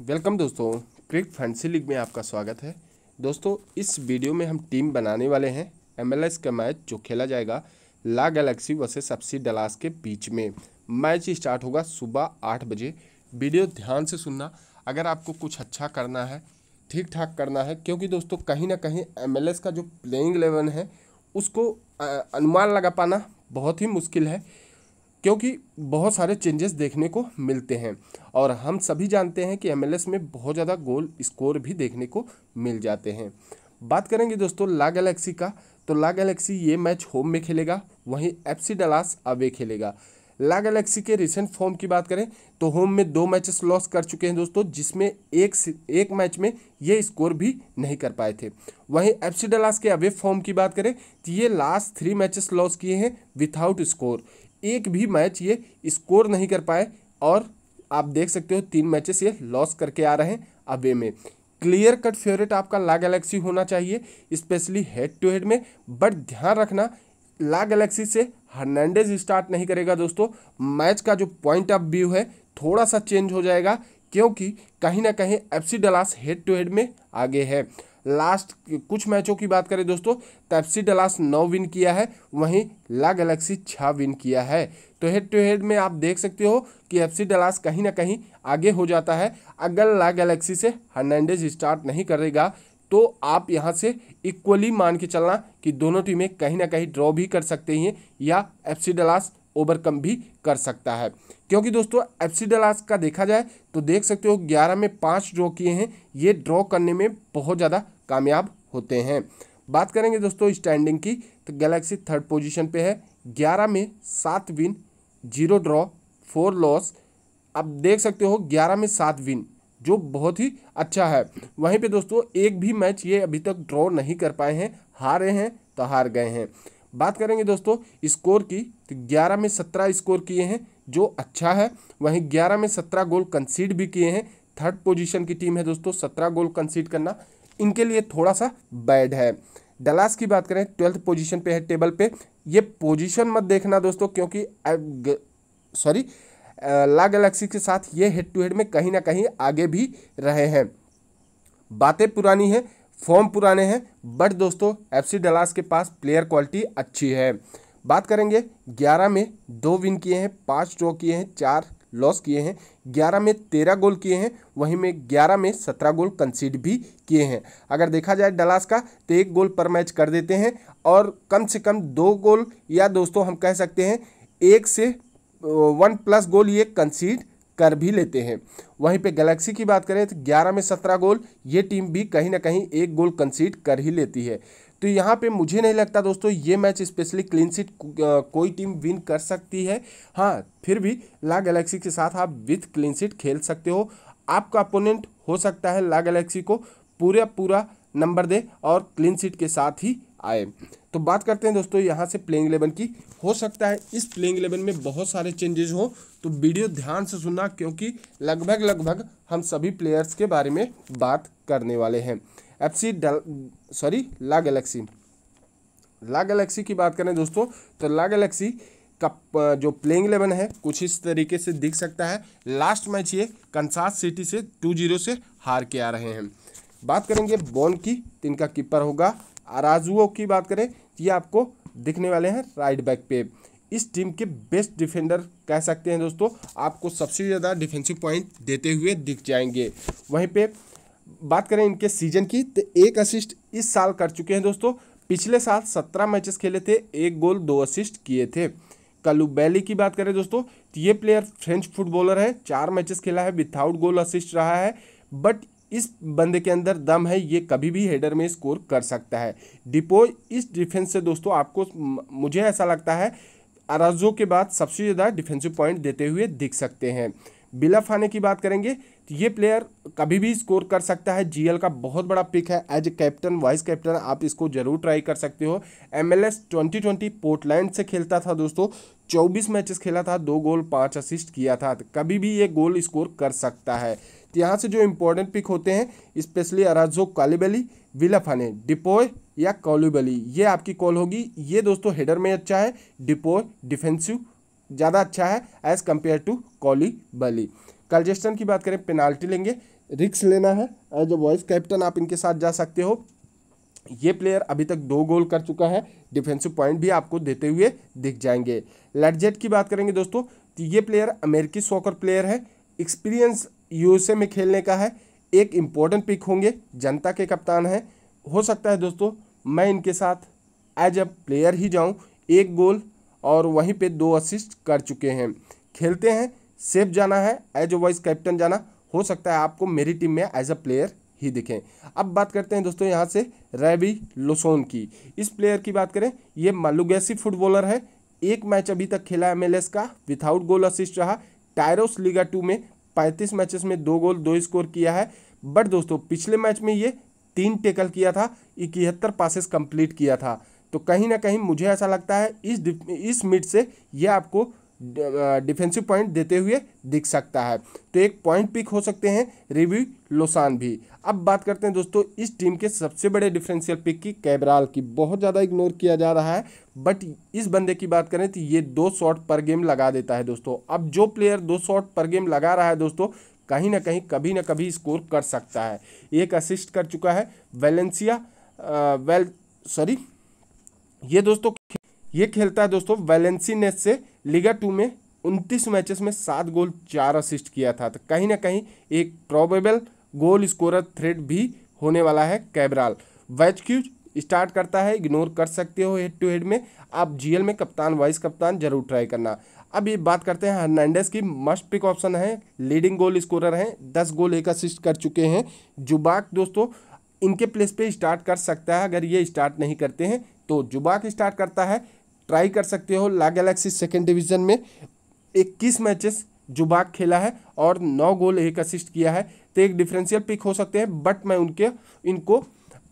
welcome दोस्तों क्रिक fancy league में आपका स्वागत है दोस्तों इस वीडियो में हम टीम बनाने वाले हैं एमएलएस का मैच जो खेला जाएगा LA Galaxy versus FC Dallas के बीच में मैच स्टार्ट होगा सुबह आठ बजे वीडियो ध्यान से सुनना अगर आपको कुछ अच्छा करना है ठीक ठाक करना है क्योंकि दोस्तों कहीं ना कहीं एस का जो प्लेइंग एलेवन है उसको अनुमान लगा पाना बहुत ही मुश्किल है क्योंकि बहुत सारे चेंजेस देखने को मिलते हैं और हम सभी जानते हैं कि एमएलएस में बहुत ज़्यादा गोल स्कोर भी देखने को मिल जाते हैं बात करेंगे दोस्तों ला गैलेक्सी का तो ला गैलेक्सी ये मैच होम में खेलेगा वहीं एफसी डलास अवे खेलेगा ला गैलेक्सी के रिसेंट फॉर्म की बात करें तो होम में दो मैचेस लॉस कर चुके हैं दोस्तों जिसमें एक एक मैच में ये स्कोर भी नहीं कर पाए थे वहीं एफसी डलास के अवे फॉर्म की बात करें तो ये लास्ट थ्री मैचेस लॉस किए हैं विथआउट स्कोर एक भी मैच ये स्कोर नहीं कर पाए और आप देख सकते हो तीन मैचेस ये लॉस करके आ रहे हैं अवे में क्लियर कट फेवरेट आपका ला गैलेक्सी होना चाहिए स्पेशली हेड टू हेड में बट ध्यान रखना ला गैलेक्सी से हर्नैंडेज स्टार्ट नहीं करेगा दोस्तों मैच का जो पॉइंट ऑफ व्यू है थोड़ा सा चेंज हो जाएगा क्योंकि कहीं ना कहीं FC Dallas head to head में आगे है लास्ट कुछ मैचों की बात करें दोस्तों तेप्सी डलास नौ विन किया है वहीं ला गैलेक्सी छः विन किया है तो हेड टू हेड में आप देख सकते हो कि एफसी डलास कहीं ना कहीं आगे हो जाता है अगर ला गैलेक्सी से हर्नैंडेज स्टार्ट नहीं करेगा तो आप यहाँ से इक्वली मान के चलना कि दोनों टीमें कहीं ना कहीं ड्रॉ भी कर सकते हैं या एफसी डलास ओवरकम भी कर सकता है क्योंकि दोस्तों एफसी डलास का देखा जाए तो देख सकते हो ग्यारह में पाँच ड्रॉ किए हैं ये ड्रॉ करने में बहुत ज़्यादा कामयाब होते हैं बात करेंगे दोस्तों स्टैंडिंग की तो गैलेक्सी थर्ड पोजीशन पे है ग्यारह में सात win zero draw four loss आप देख सकते हो ग्यारह में सात विन जो बहुत ही अच्छा है वहीं पे दोस्तों एक भी मैच ये अभी तक ड्रॉ नहीं कर पाए हैं हारे हैं तो हार गए हैं बात करेंगे दोस्तों स्कोर की तो ग्यारह में सत्रह स्कोर किए हैं जो अच्छा है वहीं ग्यारह में सत्रह गोल कंसीड भी किए हैं थर्ड पोजीशन की टीम है दोस्तों सत्रह गोल कंसीड करना इनके लिए थोड़ा सा बैड है डलास की बात करें ट्वेल्थ पोजीशन पे है टेबल पे ये पोजीशन मत देखना दोस्तों क्योंकि सॉरी ला गैलेक्सी के साथ ये हेड टू हेड में कहीं ना कहीं आगे भी रहे हैं बातें पुरानी हैं फॉर्म पुराने हैं बट दोस्तों एफसी डलास के पास प्लेयर क्वालिटी अच्छी है बात करेंगे ग्यारह में दो विन किए हैं पाँच ड्रॉ किए हैं चार लॉस किए हैं ग्यारह में तेरह गोल किए हैं वहीं में ग्यारह में सत्रह गोल कंसीड भी किए हैं अगर देखा जाए डलास का तो एक गोल पर मैच कर देते हैं और कम से कम दो गोल या दोस्तों हम कह सकते हैं एक से वन प्लस गोल ये कंसीड कर भी लेते हैं वहीं पे गैलेक्सी की बात करें तो 11 में 17 गोल ये टीम भी कहीं ना कहीं एक गोल कंसीड कर ही लेती है तो यहाँ पे मुझे नहीं लगता दोस्तों ये मैच स्पेशली क्लीन सीट कोई टीम विन कर सकती है हाँ फिर भी ला गैलेक्सी के साथ आप विथ क्लीन सीट खेल सकते हो आपका अपोनेंट हो सकता है ला गैलेक्सी को पूरा पूरा नंबर दे और क्लीन सीट के साथ ही आए तो बात करते हैं दोस्तों यहाँ से प्लेइंग इलेवन की हो सकता है इस प्लेइंग इलेवन में बहुत सारे चेंजेस हो तो वीडियो ध्यान से सुनना क्योंकि लगभग लगभग हम सभी प्लेयर्स के बारे में बात करने वाले हैं FC sorry LA Galaxy LA Galaxy की बात करें दोस्तों तो ला गैलेक्सी का जो प्लेइंग इलेवन है कुछ इस तरीके से दिख सकता है लास्ट मैच ये कंसास सिटी से टू जीरो से हार के आ रहे हैं बात करेंगे बॉन की तो इनका कीपर होगा अराजुओ की बात करें तो ये आपको दिखने वाले हैं राइट बैक पे इस टीम के बेस्ट डिफेंडर कह सकते हैं दोस्तों आपको सबसे ज़्यादा डिफेंसिव पॉइंट देते हुए दिख जाएंगे वहीं पे बात करें इनके सीजन की तो एक असिस्ट इस साल कर चुके हैं दोस्तों पिछले साल सत्रह मैचेस खेले थे एक गोल दो असिस्ट किए थे कलुबैली की बात करें दोस्तों तो ये प्लेयर फ्रेंच फुटबॉलर है चार मैचेस खेला है विथआउट गोल असिस्ट रहा है बट इस बंदे के अंदर दम है ये कभी भी हेडर में स्कोर कर सकता है डिपो इस डिफेंस से दोस्तों आपको मुझे ऐसा लगता है अराजो के बाद सबसे ज़्यादा डिफेंसिव पॉइंट देते हुए दिख सकते हैं बिलफ आने की बात करेंगे तो ये प्लेयर कभी भी स्कोर कर सकता है जीएल का बहुत बड़ा पिक है as a captain vice captain आप इसको जरूर ट्राई कर सकते हो एमएलएस 2020 पोर्टलैंड से खेलता था दोस्तों 24 मैचेस खेला था दो गोल पांच असिस्ट किया था तो कभी भी ये गोल स्कोर कर सकता है तो यहाँ से जो इंपॉर्टेंट पिक होते हैं स्पेशली अराजो कालीबली विलफाने डिपोय या कॉलीबली ये आपकी कॉल होगी ये दोस्तों हेडर में अच्छा है डिपोय डिफेंसिव ज़्यादा अच्छा है एज़ कम्पेयर टू कॉली बली कलजेस्टन की बात करें पेनाल्टी लेंगे रिक्स लेना है एज अ वॉइस कैप्टन आप इनके साथ जा सकते हो ये प्लेयर अभी तक दो गोल कर चुका है डिफेंसिव पॉइंट भी आपको देते हुए दिख जाएंगे लेटजेट की बात करेंगे दोस्तों तो ये प्लेयर अमेरिकी सॉकर प्लेयर है एक्सपीरियंस यूएसए में खेलने का है एक इम्पोर्टेंट पिक होंगे जनता के कप्तान हैं हो सकता है दोस्तों मैं इनके साथ एज अ प्लेयर ही जाऊँ एक गोल और वहीं पे दो असिस्ट कर चुके हैं खेलते हैं सेफ जाना है एज ए वाइस कैप्टन जाना हो सकता है आपको मेरी टीम में एज अ प्लेयर ही दिखें अब बात करते हैं दोस्तों यहाँ से रैबी लोसोन की इस प्लेयर की बात करें ये मालुगैसी फुटबॉलर है एक मैच अभी तक खेला एम का विथआउट गोल असिस्ट रहा टायरोस लीगा टू में पैंतीस मैचेस में दो गोल दो स्कोर किया है बट दोस्तों पिछले मैच में ये तीन टेकल किया था इकहत्तर पासिस कंप्लीट किया था तो कहीं ना कहीं मुझे ऐसा लगता है इस इस मिड से ये आपको डिफेंसिव पॉइंट देते हुए दिख सकता है तो एक पॉइंट पिक हो सकते हैं रिव्यू लोसान भी अब बात करते हैं दोस्तों इस टीम के सबसे बड़े डिफरेंशियल पिक की कैबराल की बहुत ज़्यादा इग्नोर किया जा रहा है बट इस बंदे की बात करें तो ये दो शॉट पर गेम लगा देता है दोस्तों अब जो प्लेयर दो शॉट पर गेम लगा रहा है दोस्तों कहीं ना कहीं कभी ना कभी स्कोर कर सकता है एक असिस्ट कर चुका है वेलेंसिया वेल सॉरी ये दोस्तों ये खेलता है दोस्तों वैलेंसीनेस से लीगा टू में उनतीस मैचेस में सात गोल चार असिस्ट किया था तो कहीं ना कहीं एक प्रोबेबल गोल स्कोरर थ्रेड भी होने वाला है कैबराल वैच क्यूज स्टार्ट करता है इग्नोर कर सकते हो हेड टू हेड में आप जीएल में कप्तान वाइस कप्तान जरूर ट्राई करना अब ये बात करते हैं हर्नांडेस की मस्ट पिक ऑप्शन है लीडिंग गोल स्कोरर हैं दस गोल एक असिस्ट कर चुके हैं जुबाक दोस्तों इनके प्लेस पे स्टार्ट कर सकता है अगर ये स्टार्ट नहीं करते हैं तो जुबाक स्टार्ट करता है ट्राई कर सकते हो ला गैलेक्सी सेकेंड डिवीजन में इक्कीस मैचेस जुबाक खेला है और नौ गोल एक असिस्ट किया है तो एक डिफरेंशियल पिक हो सकते हैं बट मैं उनके इनको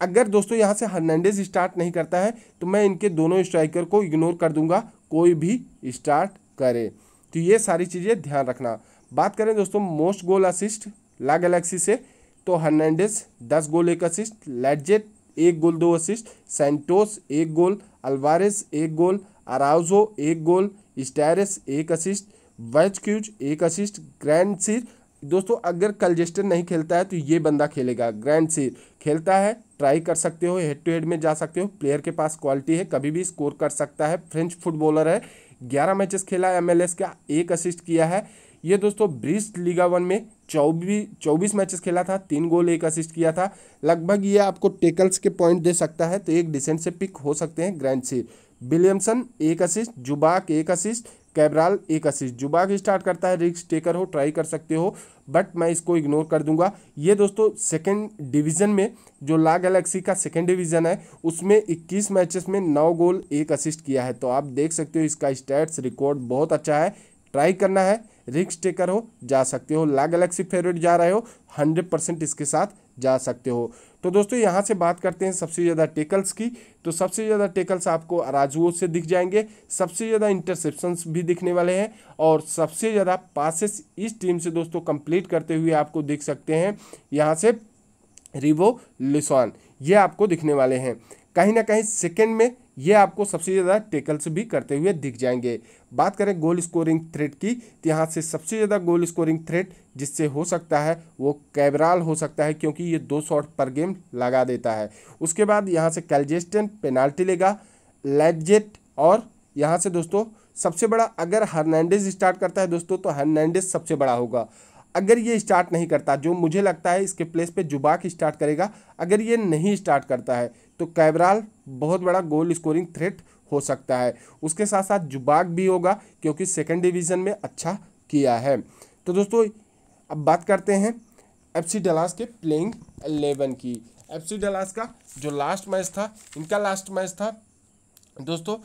अगर दोस्तों यहाँ से हर्नांडेज स्टार्ट नहीं करता है तो मैं इनके दोनों स्ट्राइकर को इग्नोर कर दूंगा कोई भी स्टार्ट करे तो ये सारी चीज़ें ध्यान रखना बात करें दोस्तों most goal assist LA Galaxy से तो हर्नांडेज दस गोल एक असिस्ट लेटजेट एक गोल दो असिस्ट सेंटोस एक गोल अल्वारेस एक गोल अराउजो एक गोल स्टैरस एक असिस्ट वैच क्यूज एक असिस्ट ग्रैंड सिर दोस्तों अगर कलजेस्टर नहीं खेलता है तो ये बंदा खेलेगा ग्रैंड सिर खेलता है ट्राई कर सकते हो हेड टू हेड में जा सकते हो प्लेयर के पास क्वालिटी है कभी भी स्कोर कर सकता है फ्रेंच फुटबॉलर है ग्यारह मैचेस खेला है एम का एक असिस्ट किया है ये दोस्तों ब्रिस्ट लीगा वन में चौबीस चौबीस मैचेस खेला था तीन गोल एक असिस्ट किया था लगभग ये आपको टेकल्स के पॉइंट दे सकता है तो एक डिसेंट से पिक हो सकते हैं ग्रैंड सीर विलियमसन एक असिस्ट जुबाक एक असिस्ट कैबराल एक असिस्ट जुबाक स्टार्ट करता है रिक्स टेकर हो ट्राई कर सकते हो बट मैं इसको इग्नोर कर दूंगा ये दोस्तों सेकेंड डिवीज़न में जो ला गैलेक्सी का सेकेंड डिवीज़न है उसमें 21 मैचेस में नौ गोल एक असिस्ट किया है तो आप देख सकते हो इसका स्टैट्स रिकॉर्ड बहुत अच्छा है ट्राई करना है रिक्स टेकर हो जा सकते हो ला गैलेक्सी फेवरेट जा रहे हो हंड्रेड परसेंट इसके साथ जा सकते हो तो दोस्तों यहाँ से बात करते हैं सबसे ज़्यादा टेकल्स की तो सबसे ज़्यादा टेकल्स आपको अराजुओ से दिख जाएंगे सबसे ज़्यादा इंटरसेप्शंस भी दिखने वाले हैं और सबसे ज़्यादा पासिस इस टीम से दोस्तों कंप्लीट करते हुए आपको दिख सकते हैं यहाँ से रिवो लिसॉन ये आपको दिखने वाले हैं कहीं ना कहीं सेकेंड में ये आपको सबसे ज़्यादा टेकल्स भी करते हुए दिख जाएंगे बात करें गोल स्कोरिंग थ्रेट की तो यहाँ से सबसे ज़्यादा गोल स्कोरिंग थ्रेट जिससे हो सकता है वो कैबराल हो सकता है क्योंकि ये दो शॉट पर गेम लगा देता है उसके बाद यहाँ से कैलजेस्टन पेनाल्टी लेगा लेडजेट और यहाँ से दोस्तों सबसे बड़ा अगर हर्नांडेज स्टार्ट करता है दोस्तों तो हर्नैंडेज सबसे बड़ा होगा अगर ये स्टार्ट नहीं करता जो मुझे लगता है इसके प्लेस पे जुबाक स्टार्ट करेगा अगर ये नहीं स्टार्ट करता है तो कैबराल बहुत बड़ा गोल स्कोरिंग थ्रेट हो सकता है उसके साथ साथ जुबाक भी होगा क्योंकि सेकेंड डिवीज़न में अच्छा किया है तो दोस्तों अब बात करते हैं एफ सी डलास के प्लेइंग एलेवन की एफ सी डलास का जो लास्ट मैच था इनका लास्ट मैच था दोस्तों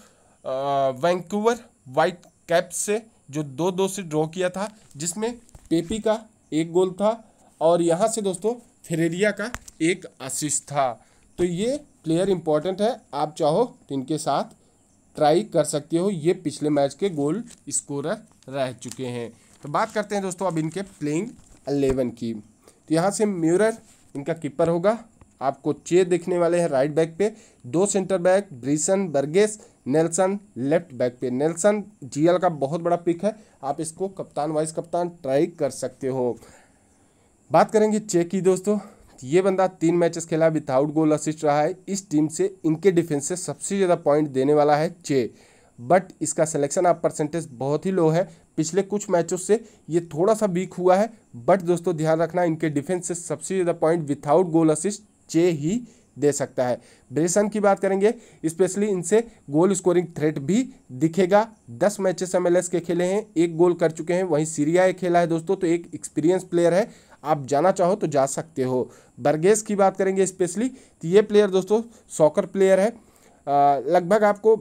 वैंकूवर वाइट कैप से जो दो दो से ड्रॉ किया था जिसमें पेपी का एक गोल था और यहाँ से दोस्तों फेरेरिया का एक असिस्ट था तो ये प्लेयर इंपॉर्टेंट है आप चाहो तो इनके साथ ट्राई कर सकते हो ये पिछले मैच के गोल स्कोरर रह चुके हैं तो बात करते हैं दोस्तों अब इनके प्लेइंग अलेवन की तो यहाँ से म्यूरर इनका कीपर होगा आपको चे देखने वाले हैं राइट बैक पे दो सेंटर बैक ब्रिसन बर्गेस नेल्सन लेफ्ट बैक पे नेल्सन जीएल का बहुत बड़ा पिक है आप इसको कप्तान वाइस कप्तान ट्राई कर सकते हो बात करेंगे चेक की दोस्तों ये बंदा तीन मैचेस खेला विदाउट गोल असिस्ट रहा है इस टीम से इनके डिफेंस से सबसे ज़्यादा पॉइंट देने वाला है चे बट इसका सिलेक्शन आप परसेंटेज बहुत ही लो है पिछले कुछ मैचों से ये थोड़ा सा वीक हुआ है बट दोस्तों ध्यान रखना इनके डिफेंस से सबसे ज़्यादा पॉइंट विथआउट गोल असिस्ट चे ही दे सकता है ब्रेसन की बात करेंगे स्पेशली इनसे गोल स्कोरिंग थ्रेट भी दिखेगा दस मैचेस एम के खेले हैं एक गोल कर चुके हैं वहीं सीरिया एक खेला है दोस्तों तो एक एक्सपीरियंस प्लेयर है आप जाना चाहो तो जा सकते हो बर्गेस की बात करेंगे स्पेशली तो ये प्लेयर दोस्तों सॉकर प्लेयर है लगभग आपको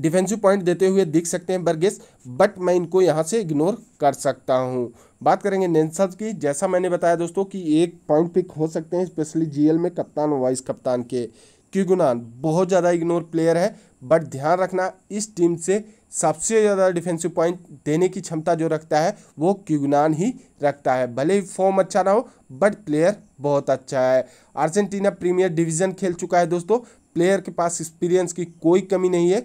डिफेंसिव पॉइंट देते हुए दिख सकते हैं बर्गेस बट मैं इनको यहाँ से इग्नोर कर सकता हूँ बात करेंगे नेंसल्स की जैसा मैंने बताया दोस्तों कि एक पॉइंट पिक हो सकते हैं स्पेशली जीएल में कप्तान वाइस कप्तान के क्यूगुनान बहुत ज़्यादा इग्नोर प्लेयर है बट ध्यान रखना इस टीम से सबसे ज़्यादा डिफेंसिव पॉइंट देने की क्षमता जो रखता है वो क्यूगनान ही रखता है भले ही फॉर्म अच्छा ना हो बट प्लेयर बहुत अच्छा है अर्जेंटीना प्रीमियर डिवीज़न खेल चुका है दोस्तों प्लेयर के पास एक्सपीरियंस की कोई कमी नहीं है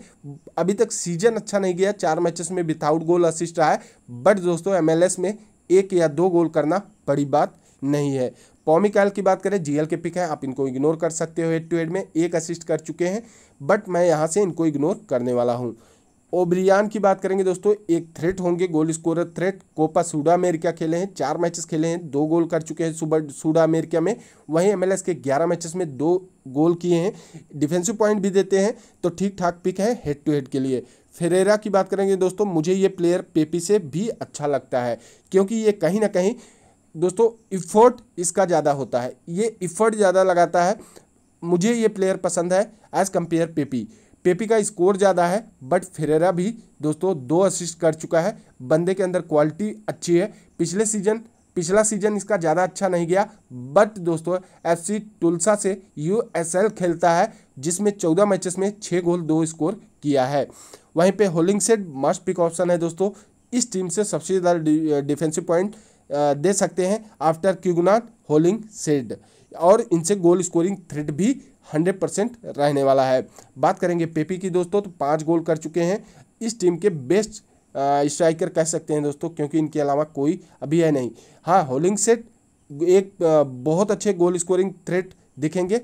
अभी तक सीजन अच्छा नहीं गया चार मैचेस में विथआउट गोल असिस्ट रहा है बट दोस्तों एमएलएस में एक या दो गोल करना बड़ी बात नहीं है पॉमिकाल की बात करें जीएल के पिक है आप इनको इग्नोर कर सकते हो हेड टू हेड में एक असिस्ट कर चुके हैं बट मैं यहाँ से इनको इग्नोर करने वाला हूँ ओब्रियान की बात करेंगे दोस्तों एक थ्रेट होंगे goal scorer threat Copa Sudamericana खेले हैं चार मैचेस खेले हैं दो गोल कर चुके हैं सुबह सूडा अमेरिका में वहीं एमएलएस के ग्यारह मैचेस में दो गोल किए हैं डिफेंसिव पॉइंट भी देते हैं तो ठीक ठाक पिक है हेड टू हेड के लिए फेरेरा की बात करेंगे दोस्तों मुझे ये प्लेयर पेपी से भी अच्छा लगता है क्योंकि ये कहीं ना कहीं दोस्तों इफोर्ट इसका ज़्यादा होता है ये इफर्ट ज़्यादा लगाता है मुझे ये प्लेयर पसंद है एज़ कम्पेयर पेपी पेपी का स्कोर ज़्यादा है बट फेरेरा भी दोस्तों दो असिस्ट कर चुका है बंदे के अंदर क्वालिटी अच्छी है पिछले सीजन पिछला सीजन इसका ज़्यादा अच्छा नहीं गया बट दोस्तों एफसी टुलसा से यूएसएल खेलता है जिसमें चौदह मैचेस में छः गोल दो स्कोर किया है वहीं पे Hollingshead must pick option है दोस्तों इस टीम से सबसे ज़्यादा डिफेंसिव पॉइंट दे सकते हैं आफ्टर क्यूगनाट होलिंग सेड और इनसे गोल स्कोरिंग थ्रेड भी 100 परसेंट रहने वाला है बात करेंगे पेपी की दोस्तों तो पाँच गोल कर चुके हैं इस टीम के बेस्ट स्ट्राइकर कह सकते हैं दोस्तों क्योंकि इनके अलावा कोई अभी है नहीं हाँ होलिंग सेट एक बहुत अच्छे गोल स्कोरिंग थ्रेट दिखेंगे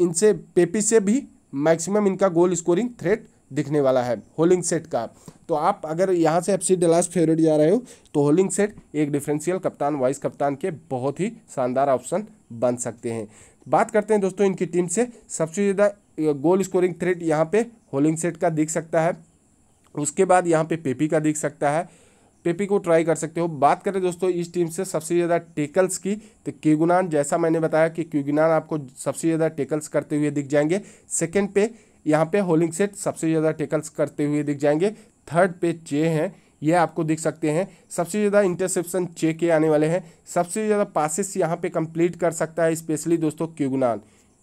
इनसे पेपी से भी मैक्सिमम इनका गोल स्कोरिंग थ्रेट दिखने वाला है होलिंग सेट का तो आप अगर यहाँ से एफ सी डलास फेवरेट जा रहे हो तो होलिंग सेट एक डिफरेंशियल कप्तान वाइस कप्तान के बहुत ही शानदार ऑप्शन बन सकते हैं बात करते हैं दोस्तों इनकी टीम से सबसे ज़्यादा गोल स्कोरिंग थ्रेट यहाँ पे होलिंग सेट का दिख सकता है उसके बाद यहाँ पे पेपी का दिख सकता है पेपी को ट्राई कर सकते हो बात करें दोस्तों इस टीम से सबसे ज़्यादा टेकल्स की तो क्यूगुनान जैसा मैंने बताया कि क्यूगुनान आपको सबसे ज़्यादा टेकल्स करते हुए दिख जाएंगे सेकेंड पे यहाँ पे होलिंग सेट सबसे ज़्यादा टेकल्स करते हुए दिख जाएंगे थर्ड पे चे हैं ये आपको दिख सकते हैं सबसे ज़्यादा इंटरसेप्शन चे के आने वाले हैं सबसे ज़्यादा पासिस यहाँ पे कंप्लीट कर सकता है स्पेशली दोस्तों क्यूगुनान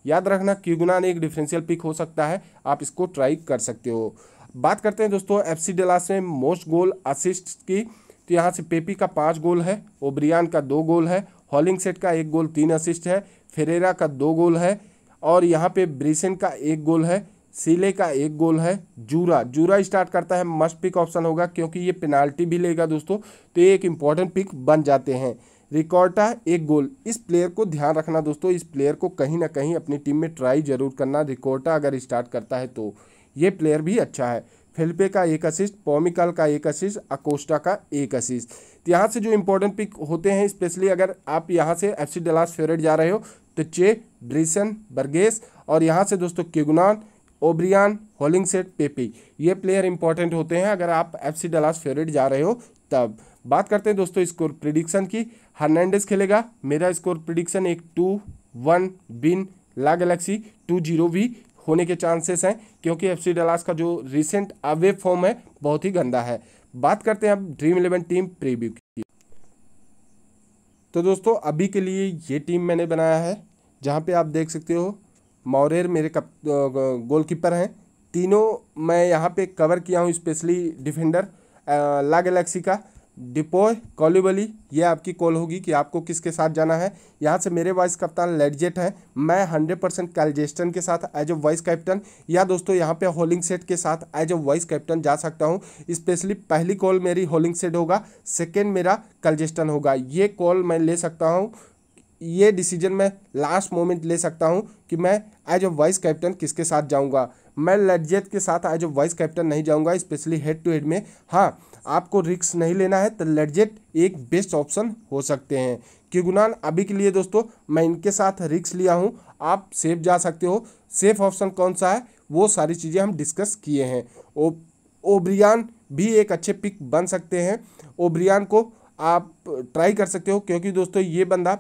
याद रखना क्यूगुनान एक डिफरेंशियल पिक हो सकता है आप इसको ट्राई कर सकते हो बात करते हैं दोस्तों एफ सी में मोस्ट गोल असिस्ट की तो यहाँ से पेपी का पाँच गोल है ओब्रियान का दो गोल है हॉलिंग सेट का एक गोल तीन असिस्ट है फेरेरा का दो गोल है और यहाँ पे ब्रिसेन का एक गोल है सिले का एक गोल है जूरा जूरा स्टार्ट करता है मस्ट पिक ऑप्शन होगा क्योंकि ये पेनाल्टी भी लेगा दोस्तों तो ये एक इम्पॉर्टेंट पिक बन जाते हैं रिकॉर्टा एक गोल इस प्लेयर को ध्यान रखना दोस्तों इस प्लेयर को कहीं ना कहीं अपनी टीम में ट्राई जरूर करना रिकॉर्टा अगर स्टार्ट करता है तो ये प्लेयर भी अच्छा है फिल्पे का एक असिस्ट पोमिकल का एक असिस्ट अकोस्टा का एक असिस्ट तो यहाँ से जो इंपॉर्टेंट पिक होते हैं स्पेशली अगर आप यहाँ से एफ सी डलास फेवरेट जा रहे हो तो चे ड्रीसन बर्गेस और यहाँ से दोस्तों क्यूगनान ओब्रियान होलिंगसेट पेपी ये प्लेयर इंपॉर्टेंट होते हैं अगर आप एफ सी डलास फेवरेट जा रहे हो तब बात करते हैं दोस्तों स्कोर प्रिडिक्शन की हर्नांडेस खेलेगा मेरा स्कोर प्रिडिक्शन एक two one win LA Galaxy two zero भी होने के चांसेस हैं क्योंकि एफ सी डलास का जो रिसेंट अवे फॉर्म है बहुत ही गंदा है बात करते हैं अब ड्रीम इलेवन टीम प्रीव्यू की तो दोस्तों अभी के लिए ये टीम मैंने बनाया है जहाँ पे आप देख सकते हो मौरेर मेरे कप गोलकीपर हैं तीनों मैं यहाँ पे कवर किया हूँ स्पेशली डिफेंडर ला गैलेक्सी का डिपोय कॉलीबली ये आपकी कॉल होगी कि आपको किसके साथ जाना है यहाँ से मेरे वाइस कप्तान लेडजेट हैं मैं हंड्रेड परसेंट कैलजेस्टन के साथ एज ए वाइस कैप्टन या दोस्तों यहाँ पे होलिंग सेट के साथ एज ए वाइस कैप्टन जा सकता हूँ स्पेशली पहली कॉल मेरी होलिंग सेट होगा सेकेंड मेरा कैलजेस्टन होगा ये कॉल मैं ले सकता हूँ ये डिसीजन मैं लास्ट मोमेंट ले सकता हूँ कि मैं एज अ वाइस कैप्टन किसके साथ जाऊँगा मैं लज्जत के साथ एज अ वाइस कैप्टन नहीं जाऊँगा स्पेशली हेड टू हेड में हाँ आपको रिक्स नहीं लेना है तो लज्जत एक बेस्ट ऑप्शन हो सकते हैं गुनान अभी के लिए दोस्तों मैं इनके साथ रिक्स लिया हूँ आप सेफ जा सकते हो सेफ ऑप्शन कौन सा है वो सारी चीज़ें हम डिस्कस किए हैं ओ ओब्रियान भी एक अच्छे पिक बन सकते हैं ओब्रियान को आप ट्राई कर सकते हो क्योंकि दोस्तों ये बंदा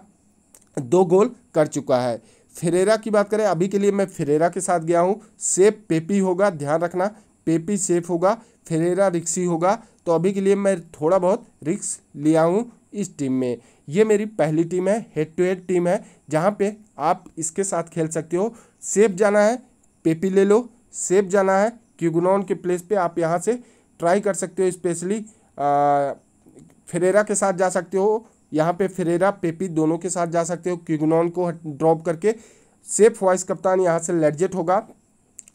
दो गोल कर चुका है फेरेरा की बात करें अभी के लिए मैं फेरेरा के साथ गया हूँ सेफ पेपी होगा ध्यान रखना पेपी सेफ होगा फेरेरा रिक्सी होगा तो अभी के लिए मैं थोड़ा बहुत रिक्स लिया हूँ इस टीम में ये मेरी पहली टीम है हेड टू हेड टीम है जहाँ पे आप इसके साथ खेल सकते हो सेफ जाना है पेपी ले लो सेफ जाना है क्यूगनॉन के प्लेस पे आप यहाँ से ट्राई कर सकते हो स्पेशली फेरेरा के साथ जा सकते हो यहाँ पे फेरेरा पेपी दोनों के साथ जा सकते हो क्यूगनॉन को ड्रॉप करके सेफ वाइस कप्तान यहाँ से लेडजेट होगा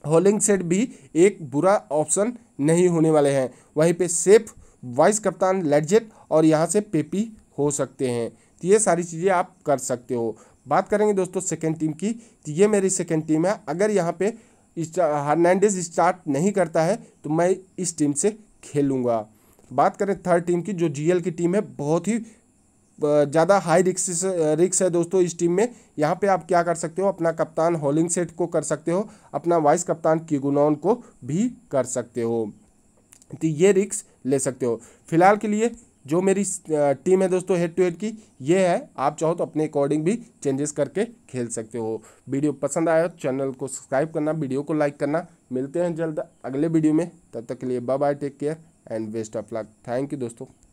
होलिंग सेट भी एक बुरा ऑप्शन नहीं होने वाले हैं वहीं पे सेफ वाइस कप्तान लेडजेट और यहाँ से पेपी हो सकते हैं तो ये सारी चीज़ें आप कर सकते हो बात करेंगे दोस्तों सेकेंड टीम की तो ये मेरी सेकेंड टीम है अगर यहाँ पे हर्नांडेज स्टार्ट नहीं करता है तो मैं इस टीम से खेलूँगा बात करें थर्ड टीम की जो जीएल की टीम है बहुत ही ज़्यादा हाई रिक्स रिक्स है दोस्तों इस टीम में यहाँ पे आप क्या कर सकते हो अपना कप्तान होलिंग सेट को कर सकते हो अपना वाइस कप्तान किगुनॉन को भी कर सकते हो तो ये रिक्स ले सकते हो फिलहाल के लिए जो मेरी टीम है दोस्तों हेड टू हेड की ये है आप चाहो तो अपने अकॉर्डिंग भी चेंजेस करके खेल सकते हो वीडियो पसंद आया तो चैनल को सब्सक्राइब करना वीडियो को लाइक करना मिलते हैं जल्द अगले वीडियो में तब तक के लिए bye bye take care and best of luck thank you दोस्तों